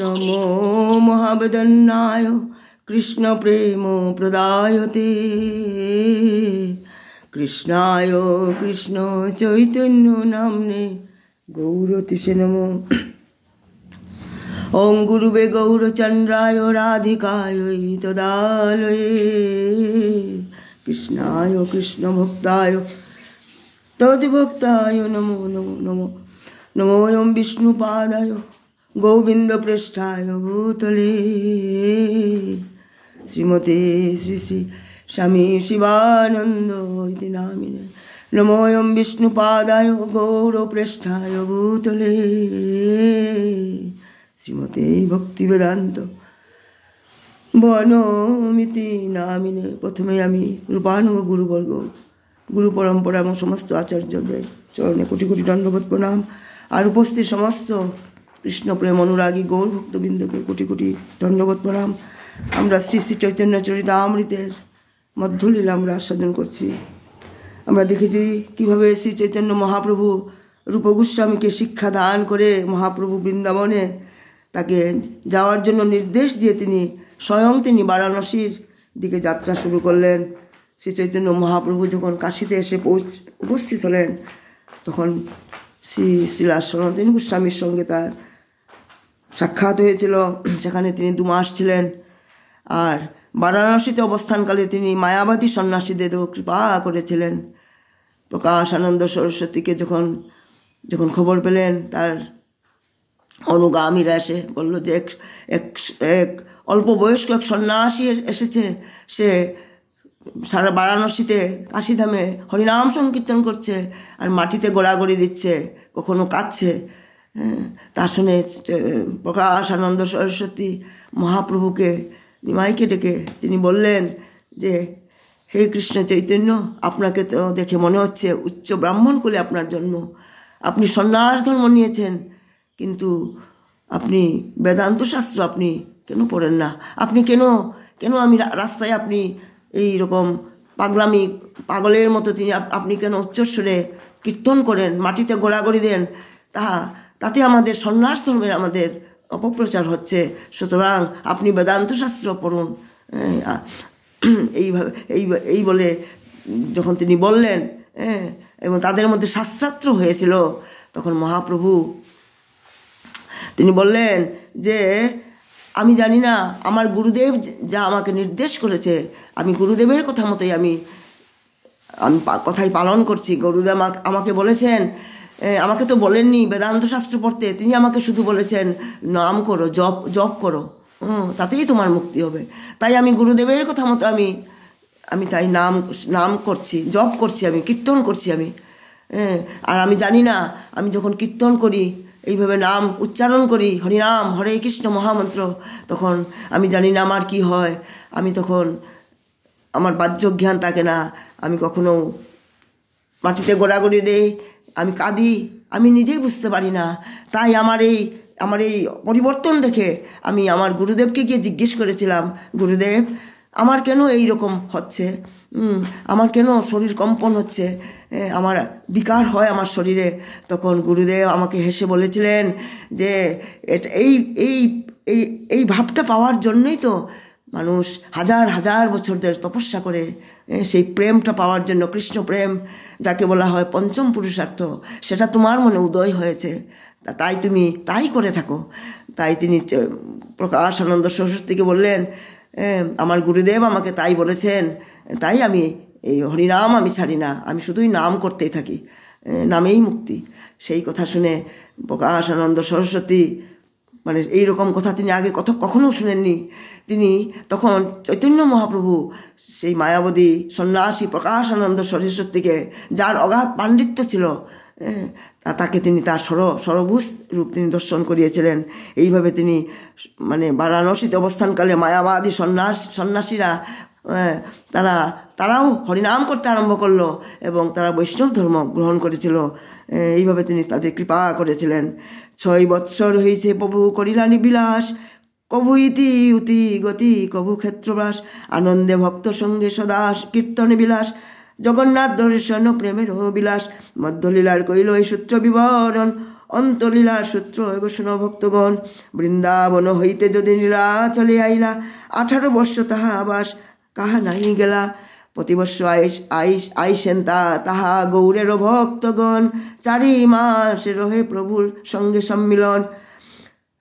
নমো মহাবেদন্নায় কৃষ্ণ প্রেম প্রদায়তে কৃষ্ণায় কৃষ্ণ চৈতন্য নামনে গৌরতিষে নম ওং গুরুবে গৌরচন্দ্রায় রাধিকায় তদালয়ে কৃষ্ণায় কৃষ্ণ ভক্তায় তদ্ভক্তায় নমো নমো নমো নমো ওম বিষ্ণুপাদায় পৃষ্ঠায় ভূতলে শ্রীমতে শ্রী শ্রী স্বামী শিবানন্দ ইতি নামিনে নমোয়ম বিষ্ণুপাদায় পৃষ্ঠায় ভূতলে শ্রীমতে বেদান্ত বনমিতি নামিনে প্রথমে আমি রূপানুগ গুরুবর্গ গুরু পরম্পরা এবং সমস্ত আচার্যদের চরণে কোটি কোটি দণ্ডবোধ প্রণাম আর উপস্থিত সমস্ত কৃষ্ণ প্রেম অনুরাগী গৌর ভক্তবৃন্দকে কোটি কোটি ধন্যবাদ প্রণাম আমরা শ্রী শ্রী চৈতন্য অমৃতের মধ্যলীলা আমরা আস্বাদন করছি আমরা দেখেছি কিভাবে শ্রী চৈতন্য মহাপ্রভু গোস্বামীকে শিক্ষা দান করে মহাপ্রভু বৃন্দাবনে তাকে যাওয়ার জন্য নির্দেশ দিয়ে তিনি স্বয়ং তিনি বারাণসীর দিকে যাত্রা শুরু করলেন শ্রী চৈতন্য মহাপ্রভু যখন কাশিতে এসে উপস্থিত হলেন তখন শ্রী শ্রীলা সনাতন গোস্বামীর সঙ্গে তার সাক্ষাৎ হয়েছিল সেখানে তিনি দু মাস ছিলেন আর বারাণসীতে অবস্থানকালে তিনি মায়াবাদী সন্ন্যাসীদেরও কৃপা করেছিলেন প্রকাশ আনন্দ সরস্বতীকে যখন যখন খবর পেলেন তার অনুগামীরা এসে বললো যে এক এক অল্প বয়স্ক এক সন্ন্যাসী এসেছে সে সারা বারাণসীতে কাশিধামে হরিনাম সংকীর্তন করছে আর মাটিতে গোড়াগড়ি দিচ্ছে কখনো কাঁদছে হ্যাঁ, তার শুনে প্রকাশ আনন্দ সরস্বতী মহাপ্রভুকে নিমাইকে ডেকে তিনি বললেন যে হে কৃষ্ণ চৈতন্য আপনাকে তো দেখে মনে হচ্ছে উচ্চ ব্রাহ্মণ কুলে আপনার জন্ম আপনি সন্ন্যাস ধর্ম নিয়েছেন কিন্তু আপনি বেদান্ত শাস্ত্র আপনি কেন পড়েন না আপনি কেন কেন আমি রাস্তায় আপনি এই রকম পাগলামি পাগলের মতো তিনি আপনি কেন উচ্চস্বরে কীর্তন করেন মাটিতে গোড়াগড়ি দেন তাহা তাতে আমাদের সন্ন্যাস ধর্মের আমাদের অপপ্রচার হচ্ছে সুতরাং আপনি বেদান্ত শাস্ত্র পড়ুন হ্যাঁ, এইভাবে এই এই বলে যখন তিনি বললেন হ্যাঁ, এবং তাদের মধ্যে শাস্ত্রাস্ত্র হয়েছিল তখন মহাপ্রভু তিনি বললেন যে আমি জানি না আমার গুরুদেব যা আমাকে নির্দেশ করেছে আমি গুরুদেবের কথা মতোই আমি আমি কথাই পালন করছি গুরুদেব আমাকে বলেছেন আমাকে তো বলেননি বেদান্ত শাস্ত্র পড়তে তিনি আমাকে শুধু বলেছেন নাম করো জপ জপ করো হুম তাতেই তোমার মুক্তি হবে তাই আমি গুরুদেবের কথা মতো আমি আমি তাই নাম নাম করছি জপ করছি আমি কীর্তন করছি আমি হ্যাঁ আর আমি জানি না আমি যখন কীর্তন করি এইভাবে নাম উচ্চারণ করি হরিনাম হরে কৃষ্ণ মহামন্ত্র তখন আমি জানি না আমার কি হয় আমি তখন আমার বাহ্য জ্ঞান থাকে না আমি কখনো মাটিতে গোড়াগড়ি দেই আমি কাঁদি আমি নিজেই বুঝতে পারি না তাই আমার এই আমার এই পরিবর্তন দেখে আমি আমার গুরুদেবকে গিয়ে জিজ্ঞেস করেছিলাম গুরুদেব আমার কেন এই রকম হচ্ছে আমার কেন শরীর কম্পন হচ্ছে আমার বিকার হয় আমার শরীরে তখন গুরুদেব আমাকে হেসে বলেছিলেন যে এটা এই এই এই এই ভাবটা পাওয়ার জন্যই তো মানুষ হাজার হাজার বছর ধরে তপস্যা করে সেই প্রেমটা পাওয়ার জন্য কৃষ্ণ প্রেম যাকে বলা হয় পঞ্চম পুরুষার্থ সেটা তোমার মনে উদয় হয়েছে তাই তুমি তাই করে থাকো তাই তিনি প্রকাশ আনন্দ সরস্বতীকে বললেন আমার গুরুদেব আমাকে তাই বলেছেন তাই আমি এই হরিনাম আমি ছাড়ি না আমি শুধুই নাম করতেই থাকি নামেই মুক্তি সেই কথা শুনে প্রকাশ আনন্দ সরস্বতী মানে এই রকম কথা তিনি আগে কথা কখনো শুনেননি তিনি তখন চৈতন্য মহাপ্রভু সেই মায়াবতী সন্ন্যাসী প্রকাশানন্দ সরস্বত থেকে যার অগাধ পাণ্ডিত্য ছিল তাকে তিনি তার সর সরভূষ রূপ তিনি দর্শন করিয়েছিলেন এইভাবে তিনি মানে বারাণসীতে অবস্থানকালে মায়াবাদী সন্ন্যাস সন্ন্যাসীরা তারা তারাও হরিনাম করতে আরম্ভ করলো এবং তারা বৈষ্ণব ধর্ম গ্রহণ করেছিল এইভাবে তিনি তাদের কৃপা করেছিলেন ছয় বৎসর হইছে প্রভু করিলানি বিলাস কভু ইতি উতি গতি কভু ক্ষেত্রবাস আনন্দে ভক্ত সঙ্গে সদাস কীর্তন বিলাস জগন্নাথ দর্শন প্রেমের বিলাস মধ্যলীলার কইল এই সূত্র বিবরণ অন্তলীলার সূত্র এবসন ভক্তগণ বৃন্দাবন হইতে যদি নীলা চলে আইলা আঠারো বর্ষ তাহা আবাস কাহা নাই গেলা প্রতিবর্ষ আইস আইস আইসেন তা তাহা গৌরের ভক্তগণ চারি মাস রহে প্রভুর সঙ্গে সম্মিলন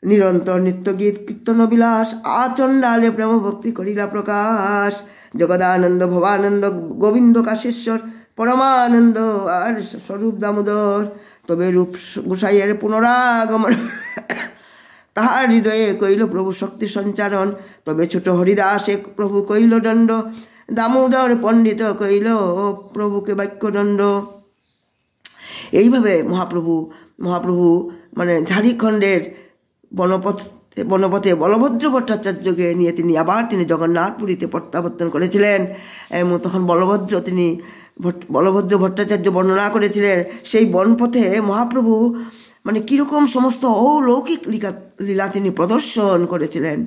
নিরন্তর গীত কীর্তন বিলাস আচণ্ডালে প্রেম ভক্তি করিলা প্রকাশ জগদানন্দ ভবানন্দ গোবিন্দ কাশেশ্বর পরমানন্দ আর স্বরূপ দামোদর তবে রূপ গোসাইয়ের পুনরাগমন তাহার হৃদয়ে কইল প্রভু শক্তি সঞ্চারণ তবে ছোট হরিদাসে প্রভু কইল দণ্ড দামোদর পণ্ডিত কইল প্রভুকে বাক্যদণ্ড এইভাবে মহাপ্রভু মহাপ্রভু মানে ঝাড়িখণ্ডের বনপথ বনপথে বলভদ্র ভট্টাচার্যকে নিয়ে তিনি আবার তিনি জগন্নাথপুরীতে প্রত্যাবর্তন করেছিলেন এবং তখন বলভদ্র তিনি বলভদ্র ভট্টাচার্য বর্ণনা করেছিলেন সেই বনপথে মহাপ্রভু মানে কীরকম সমস্ত অলৌকিক লীলা তিনি প্রদর্শন করেছিলেন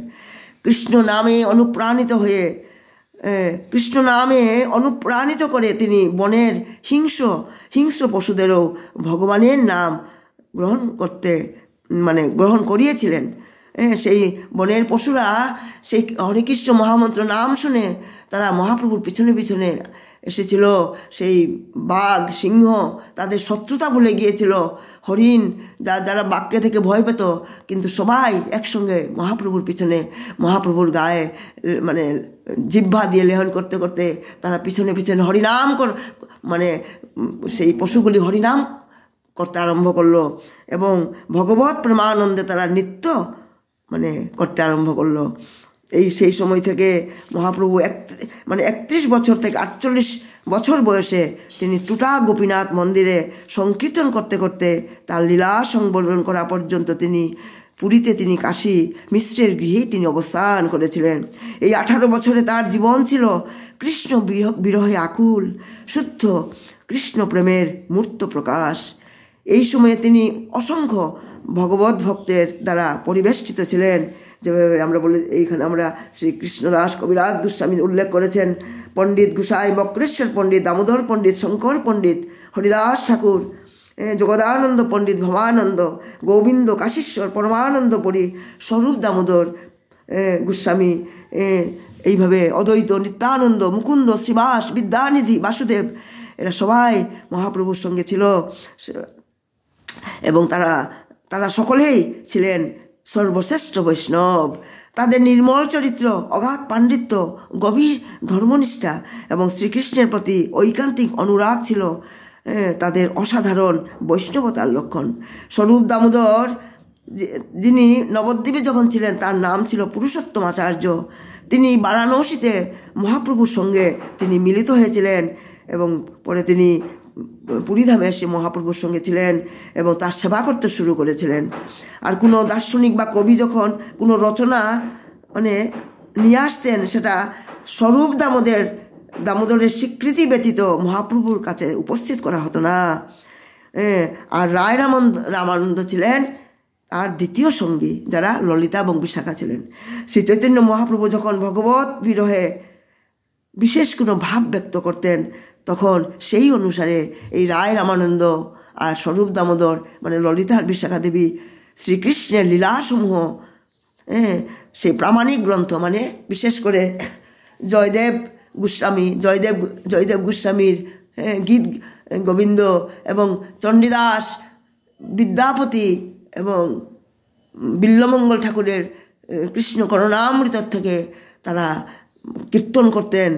কৃষ্ণ নামে অনুপ্রাণিত হয়ে কৃষ্ণ নামে অনুপ্রাণিত করে তিনি বনের হিংস্র হিংস্র পশুদেরও ভগবানের নাম গ্রহণ করতে মানে গ্রহণ করিয়েছিলেন সেই বনের পশুরা সেই হরিকৃষ্ণ মহামন্ত্র নাম শুনে তারা মহাপ্রভুর পিছনে পিছনে এসেছিল সেই বাঘ সিংহ তাদের শত্রুতা ভুলে গিয়েছিল হরিণ যা যারা বাক্যে থেকে ভয় পেত কিন্তু সবাই একসঙ্গে মহাপ্রভুর পিছনে মহাপ্রভুর গায়ে মানে জিহ্বা দিয়ে লেহন করতে করতে তারা পিছনে পিছনে হরিনাম মানে সেই পশুগুলি হরিনাম করতে আরম্ভ করলো এবং ভগবত প্রেমানন্দে তারা নৃত্য মানে করতে আরম্ভ করলো এই সেই সময় থেকে মহাপ্রভু এক মানে একত্রিশ বছর থেকে আটচল্লিশ বছর বয়সে তিনি টুটা গোপীনাথ মন্দিরে সংকীর্তন করতে করতে তার লীলা সংবর্ধন করা পর্যন্ত তিনি পুরীতে তিনি কাশী মিশ্রের গৃহেই তিনি অবস্থান করেছিলেন এই আঠারো বছরে তার জীবন ছিল কৃষ্ণ বিরহে আকুল শুদ্ধ কৃষ্ণ প্রেমের মূর্ত প্রকাশ এই সময়ে তিনি অসংখ্য ভগবত ভক্তের দ্বারা পরিবেষ্টিত ছিলেন যেভাবে আমরা বলি এইখানে আমরা শ্রীকৃষ্ণদাস কবিরাজ গোস্বামী উল্লেখ করেছেন পণ্ডিত গুসাই বক্রেশ্বর পণ্ডিত দামোদর পণ্ডিত শঙ্কর পণ্ডিত হরিদাস ঠাকুর জগদানন্দ পণ্ডিত ভবানন্দ গোবিন্দ কাশীশ্বর পরমানন্দ পরি স্বরূপ দামোদর গোস্বামী এইভাবে অদ্বৈত নিত্যানন্দ মুকুন্দ শ্রীবাস বিদ্যানিধি বাসুদেব এরা সবাই মহাপ্রভুর সঙ্গে ছিল এবং তারা তারা সকলেই ছিলেন সর্বশ্রেষ্ঠ বৈষ্ণব তাদের নির্মল চরিত্র অগাধ পাণ্ডিত্য গভীর ধর্মনিষ্ঠা এবং শ্রীকৃষ্ণের প্রতি ঐকান্তিক অনুরাগ ছিল তাদের অসাধারণ বৈষ্ণবতার লক্ষণ স্বরূপ দামোদর যিনি নবদ্বীপে যখন ছিলেন তার নাম ছিল পুরুষোত্তমাচার্য তিনি বারাণসীতে মহাপ্রভুর সঙ্গে তিনি মিলিত হয়েছিলেন এবং পরে তিনি পুরীধামে এসে মহাপ্রভুর সঙ্গে ছিলেন এবং তার সেবা করতে শুরু করেছিলেন আর কোনো দার্শনিক বা কবি যখন কোনো রচনা মানে নিয়ে আসতেন সেটা স্বরূপ দামোদের দামোদরের স্বীকৃতি ব্যতীত মহাপ্রভুর কাছে উপস্থিত করা হতো না আর রায় রামানন্দ রামানন্দ ছিলেন আর দ্বিতীয় সঙ্গী যারা ললিতা এবং বিশাখা ছিলেন শ্রী চৈতন্য মহাপ্রভু যখন ভগবত বিরহে বিশেষ কোনো ভাব ব্যক্ত করতেন তখন সেই অনুসারে এই রায় রামানন্দ আর স্বরূপ দামোদর মানে ললিতার বিশাখা দেবী শ্রীকৃষ্ণের লীলাসমূহ হ্যাঁ সেই প্রামাণিক গ্রন্থ মানে বিশেষ করে জয়দেব গোস্বামী জয়দেব জয়দেব গোস্বামীর গীত গোবিন্দ এবং চণ্ডীদাস বিদ্যাপতি এবং বিল্লমঙ্গল ঠাকুরের কৃষ্ণ করণামৃতর থেকে তারা কীর্তন করতেন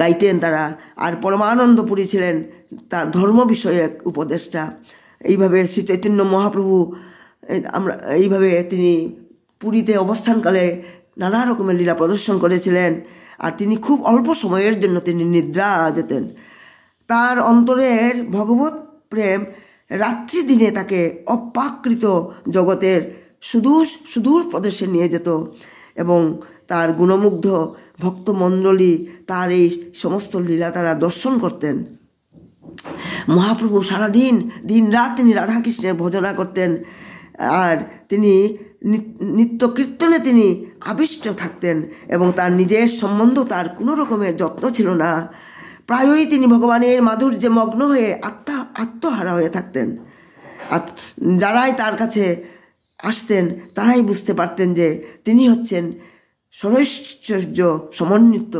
গাইতেন তারা আর পরমানন্দপুরী ছিলেন তার ধর্ম বিষয়ক উপদেষ্টা এইভাবে শ্রী চৈতন্য মহাপ্রভু আমরা এইভাবে তিনি পুরীতে অবস্থানকালে নানা রকমের লীলা প্রদর্শন করেছিলেন আর তিনি খুব অল্প সময়ের জন্য তিনি নিদ্রা যেতেন তার অন্তরের ভগবত প্রেম রাত্রি দিনে তাকে অপাকৃত জগতের সুদূর সুদূর প্রদেশে নিয়ে যেত এবং তার গুণমুগ্ধ ভক্তমণ্ডলী তার এই সমস্ত লীলা তারা দর্শন করতেন মহাপ্রভু সারাদিন দিন রাত তিনি রাধাকৃষ্ণের ভজনা করতেন আর তিনি নিত্য কীর্তনে তিনি আবিষ্ট থাকতেন এবং তার নিজের সম্বন্ধ তার কোনো রকমের যত্ন ছিল না প্রায়ই তিনি ভগবানের মাধুর্যে মগ্ন হয়ে আত্মা আত্মহারা হয়ে থাকতেন আর যারাই তার কাছে আসতেন তারাই বুঝতে পারতেন যে তিনি হচ্ছেন সরৈশ্বর্য সমন্বিত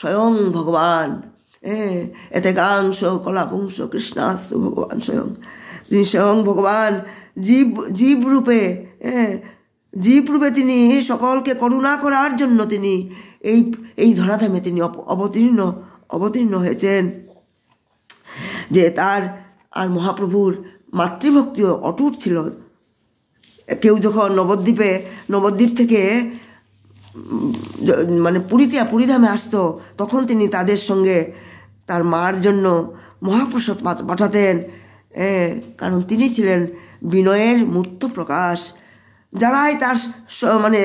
স্বয়ং ভগবান হ্যাঁ এতে গাংশ কলাপুংস কৃষ্ণাস্ত ভগবান স্বয়ং তিনি স্বয়ং ভগবান জীব জীবরূপে হ্যাঁ জীবরূপে তিনি সকলকে করুণা করার জন্য তিনি এই এই ধরাধামে তিনি অবতীর্ণ অবতীর্ণ হয়েছেন যে তার আর মহাপ্রভুর মাতৃভক্তিও অটুট ছিল কেউ যখন নবদ্বীপে নবদ্বীপ থেকে মানে পুরীতে পুরীধামে আসতো তখন তিনি তাদের সঙ্গে তার মার জন্য মহাপ্রসাদ পাঠাতেন কারণ তিনি ছিলেন বিনয়ের মূর্ত প্রকাশ যারাই তার মানে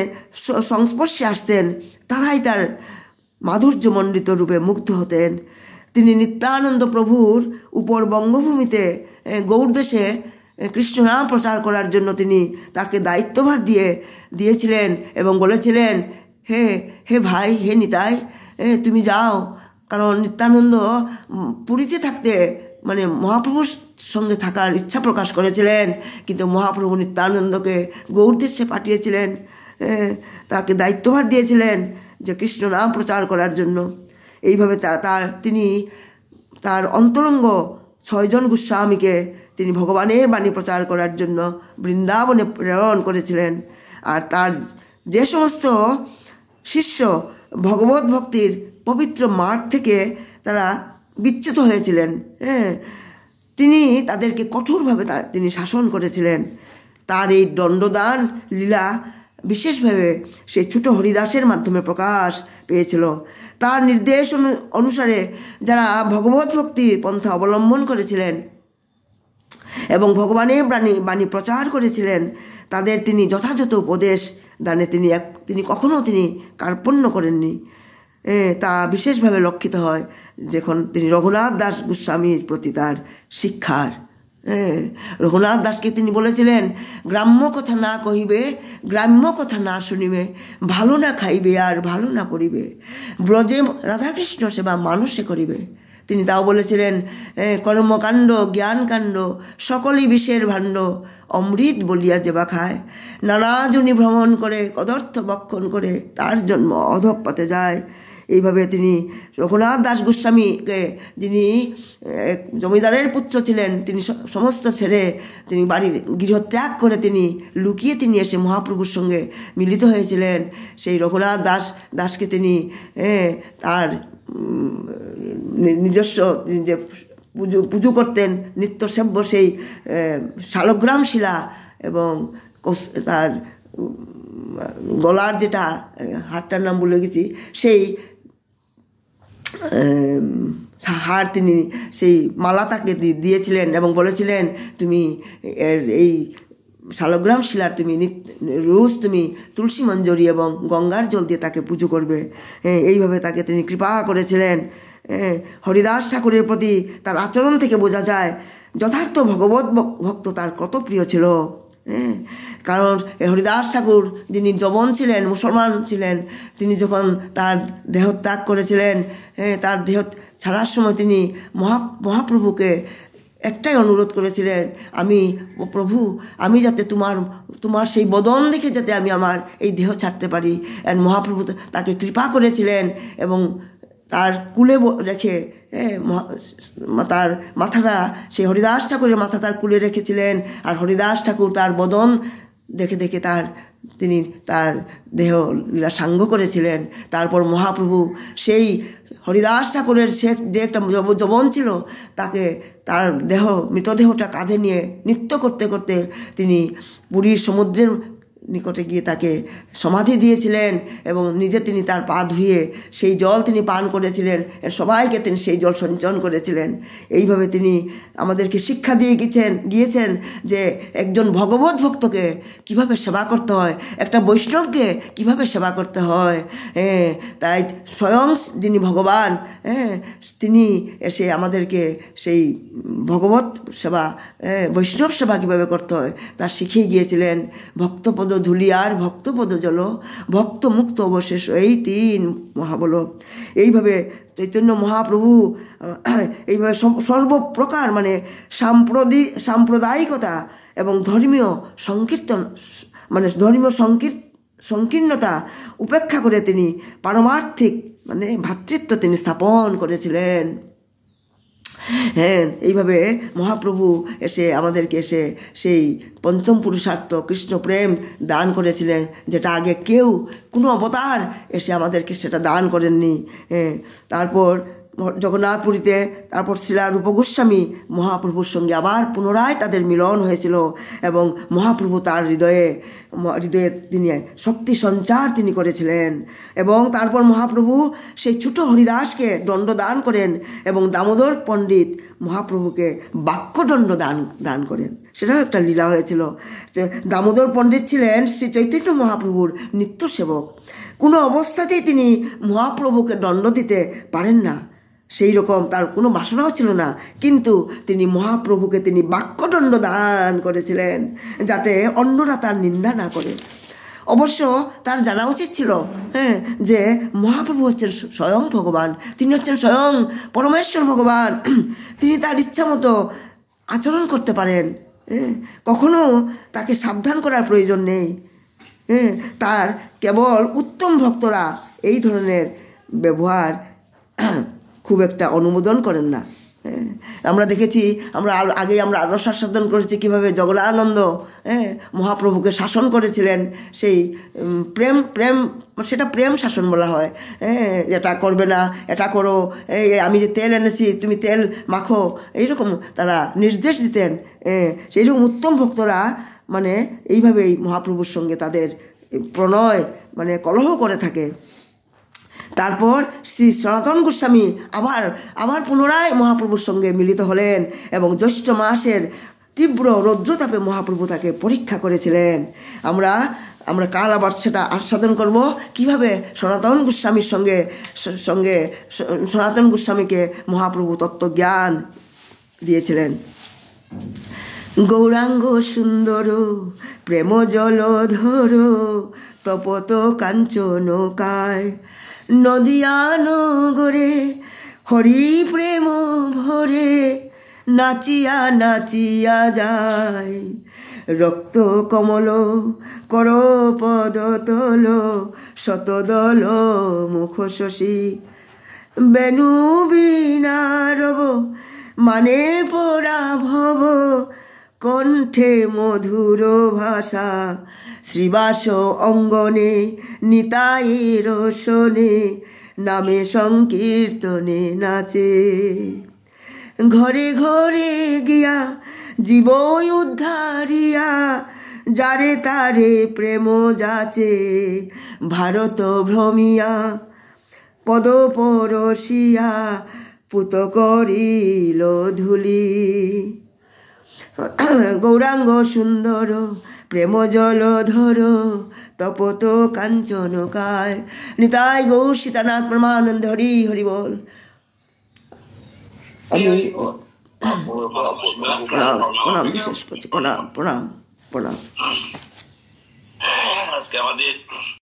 সংস্পর্শে আসতেন তারাই তার মাধুর্যমণ্ডিত রূপে মুগ্ধ হতেন তিনি নিত্যানন্দ প্রভুর উপর বঙ্গভূমিতে গৌরদেশে কৃষ্ণনাম প্রচার করার জন্য তিনি তাকে দায়িত্বভার দিয়ে দিয়েছিলেন এবং বলেছিলেন হে হে ভাই হে নিতাই হে তুমি যাও কারণ নিত্যানন্দ পুরীতে থাকতে মানে মহাপ্রভুর সঙ্গে থাকার ইচ্ছা প্রকাশ করেছিলেন কিন্তু মহাপ্রভু নিত্যানন্দকে গৌরদেশে পাঠিয়েছিলেন তাকে দায়িত্বভার দিয়েছিলেন যে কৃষ্ণ নাম প্রচার করার জন্য এইভাবে তার তিনি তার অন্তরঙ্গ ছয়জন গোস্বামীকে তিনি ভগবানের বাণী প্রচার করার জন্য বৃন্দাবনে প্রেরণ করেছিলেন আর তার যে সমস্ত শিষ্য ভগবত ভক্তির পবিত্র মার্গ থেকে তারা বিচ্যুত হয়েছিলেন হ্যাঁ তিনি তাদেরকে কঠোরভাবে তিনি শাসন করেছিলেন তার এই দণ্ডদান লীলা বিশেষভাবে সেই ছোট হরিদাসের মাধ্যমে প্রকাশ পেয়েছিল তার নির্দেশ অনুসারে যারা ভগবত ভক্তির পন্থা অবলম্বন করেছিলেন এবং ভগবানের বাণী বাণী প্রচার করেছিলেন তাদের তিনি যথাযথ উপদেশ দানে তিনি এক তিনি কখনও তিনি কার্পণ্য করেননি তা বিশেষভাবে লক্ষিত হয় যখন তিনি রঘুনাথ দাস গোস্বামীর প্রতি তার শিক্ষার রঘুনাথ দাসকে তিনি বলেছিলেন গ্রাম্য কথা না কহিবে গ্রাম্য কথা না শুনিবে ভালো না খাইবে আর ভালো না করিবে ব্রজে রাধাকৃষ্ণ সেবা মানুষে করিবে তিনি তাও বলেছিলেন কর্মকাণ্ড জ্ঞানকাণ্ড সকলই বিষের ভাণ্ড অমৃত বলিয়া যেবা খায় নানাজনী ভ্রমণ করে কদর্থ বক্ষণ করে তার জন্ম অধপথে যায় এইভাবে তিনি রঘুনাথ দাস গোস্বামীকে যিনি জমিদারের পুত্র ছিলেন তিনি সমস্ত ছেড়ে তিনি বাড়ির গৃহত্যাগ করে তিনি লুকিয়ে তিনি এসে মহাপ্রভুর সঙ্গে মিলিত হয়েছিলেন সেই রঘুনাথ দাস দাসকে তিনি তার নিজস্ব যে পুজো পুজো করতেন নিত্যসেব্য সেই শালগ্রাম শিলা এবং তার গলার যেটা হারটার নাম বলে গেছি সেই হার তিনি সেই মালা তাকে দিয়েছিলেন এবং বলেছিলেন তুমি এর এই শালগ্রাম শিলার তুমি রোজ তুমি তুলসী মঞ্জরি এবং গঙ্গার জল দিয়ে তাকে পুজো করবে হ্যাঁ এইভাবে তাকে তিনি কৃপা করেছিলেন হরিদাস ঠাকুরের প্রতি তার আচরণ থেকে বোঝা যায় যথার্থ ভগবত ভক্ত তার কত প্রিয় ছিল হ্যাঁ কারণ হরিদাস ঠাকুর যিনি জবন ছিলেন মুসলমান ছিলেন তিনি যখন তার দেহত্যাগ করেছিলেন তার দেহ ছাড়ার সময় তিনি মহা মহাপ্রভুকে একটাই অনুরোধ করেছিলেন আমি ও প্রভু আমি যাতে তোমার তোমার সেই বদন দেখে যাতে আমি আমার এই দেহ ছাড়তে পারি অ্যান্ড মহাপ্রভু তাকে কৃপা করেছিলেন এবং তার কুলে রেখে তার মাথাটা সেই হরিদাস ঠাকুরের মাথা তার কুলে রেখেছিলেন আর হরিদাস ঠাকুর তার বদন দেখে দেখে তার তিনি তার দেহ সাঙ্গ করেছিলেন তারপর মহাপ্রভু সেই হরিদাস ঠাকুরের সে যে একটা যবন ছিল তাকে তার দেহ মৃতদেহটা কাঁধে নিয়ে নৃত্য করতে করতে তিনি পুরীর সমুদ্রের নিকটে গিয়ে তাকে সমাধি দিয়েছিলেন এবং নিজে তিনি তার পা ধুয়ে সেই জল তিনি পান করেছিলেন সবাইকে তিনি সেই জল সঞ্চয়ন করেছিলেন এইভাবে তিনি আমাদেরকে শিক্ষা দিয়ে গিয়েছেন গিয়েছেন যে একজন ভগবত ভক্তকে কিভাবে সেবা করতে হয় একটা বৈষ্ণবকে কিভাবে সেবা করতে হয় হ্যাঁ তাই স্বয়ং যিনি ভগবান হ্যাঁ তিনি এসে আমাদেরকে সেই ভগবত সেবা হ্যাঁ, বৈষ্ণব সেবা কীভাবে করতে হয় তা শিখিয়ে গিয়েছিলেন ভক্তপদ ধুলিয়ার ভক্তপদ জল মুক্ত অবশেষ এই তিন মহাবল এইভাবে চৈতন্য মহাপ্রভু এইভাবে সর্বপ্রকার মানে সাম্প্রদি সাম্প্রদায়িকতা এবং ধর্মীয় সংকীর্তন মানে ধর্মীয় সংকীর সংকীর্ণতা উপেক্ষা করে তিনি পারমার্থিক মানে ভ্রাতৃত্ব তিনি স্থাপন করেছিলেন হ্যাঁ এইভাবে মহাপ্রভু এসে আমাদেরকে এসে সেই পঞ্চম পুরুষার্থ কৃষ্ণ প্রেম দান করেছিলেন যেটা আগে কেউ কোনো অবতার এসে আমাদেরকে সেটা দান করেননি হ্যাঁ তারপর জগন্নাথপুরীতে তারপর শিলা রূপগোস্বামী মহাপ্রভুর সঙ্গে আবার পুনরায় তাদের মিলন হয়েছিল এবং মহাপ্রভু তার হৃদয়ে হৃদয়ে তিনি শক্তি সঞ্চার তিনি করেছিলেন এবং তারপর মহাপ্রভু সেই ছোট হরিদাসকে দণ্ড দান করেন এবং দামোদর পণ্ডিত মহাপ্রভুকে বাক্যদণ্ড দান দান করেন সেটাও একটা লীলা হয়েছিল দামোদর পণ্ডিত ছিলেন শ্রী চৈতন্য মহাপ্রভুর নিত্যসেবক কোনো অবস্থাতেই তিনি মহাপ্রভুকে দণ্ড দিতে পারেন না সেই রকম তার কোনো বাসনাও ছিল না কিন্তু তিনি মহাপ্রভুকে তিনি বাক্যদণ্ড দান করেছিলেন যাতে অন্যরা তার নিন্দা না করে অবশ্য তার জানা উচিত ছিল হ্যাঁ যে মহাপ্রভু হচ্ছেন স্বয়ং ভগবান তিনি হচ্ছেন স্বয়ং পরমেশ্বর ভগবান তিনি তার ইচ্ছা মতো আচরণ করতে পারেন হ্যাঁ, কখনো তাকে সাবধান করার প্রয়োজন নেই হ্যাঁ তার কেবল উত্তম ভক্তরা এই ধরনের ব্যবহার খুব একটা অনুমোদন করেন না হ্যাঁ, আমরা দেখেছি আমরা আগে আমরা শাসন করেছি কিভাবে জগলানন্দ হ্যাঁ মহাপ্রভুকে শাসন করেছিলেন সেই প্রেম প্রেম সেটা প্রেম শাসন বলা হয় হ্যাঁ এটা করবে না এটা করো এই আমি যে তেল এনেছি তুমি তেল মাখো এইরকম তারা নির্দেশ দিতেন হ্যাঁ সেইরকম উত্তম ভক্তরা মানে এইভাবেই মহাপ্রভুর সঙ্গে তাদের প্রণয় মানে কলহ করে থাকে তারপর শ্রী সনাতন গোস্বামী আবার আবার পুনরায় মহাপ্রভুর সঙ্গে মিলিত হলেন এবং জ্যৈষ্ঠ মাসের তীব্র রৌদ্রতাপে মহাপ্রভু তাকে পরীক্ষা করেছিলেন আমরা আমরা কাল আবার সেটা আস্বাদন করবো কীভাবে সনাতন গোস্বামীর সঙ্গে সঙ্গে সনাতন গোস্বামীকে মহাপ্রভু তত্ত্বজ্ঞান দিয়েছিলেন গৌরাঙ্গ সুন্দর প্রেম জলধর তপত কায় নদিয়ানো গড়ে হরি প্রেম ভরে নাচিয়া নাচিয়া যায় রক্ত কমল কর পদ তল শতদল মুখ শশী বেনু বিনা মানে পরা ভব কণ্ঠে মধুর ভাষা শ্রীবাস অঙ্গনে নিতাই রোশনে নামে সংকীর্তনে নাচে ঘরে ঘরে গিয়া জীব উদ্ধারিয়া যারে তারে প্রেম যাচে ভারত ভ্রমিয়া পদপরশিয়া পুত করিল ধুলি গৌরাঙ্গ সুন্দর প্রেম জলধর তপত কাঞ্চন কায় নিতাই গৌর সীতানাথ প্রমানন্দ হরি হরি বল আমি প্রণাম বিশেষ করছি প্রণাম প্রণাম প্রণাম আজকে আমাদের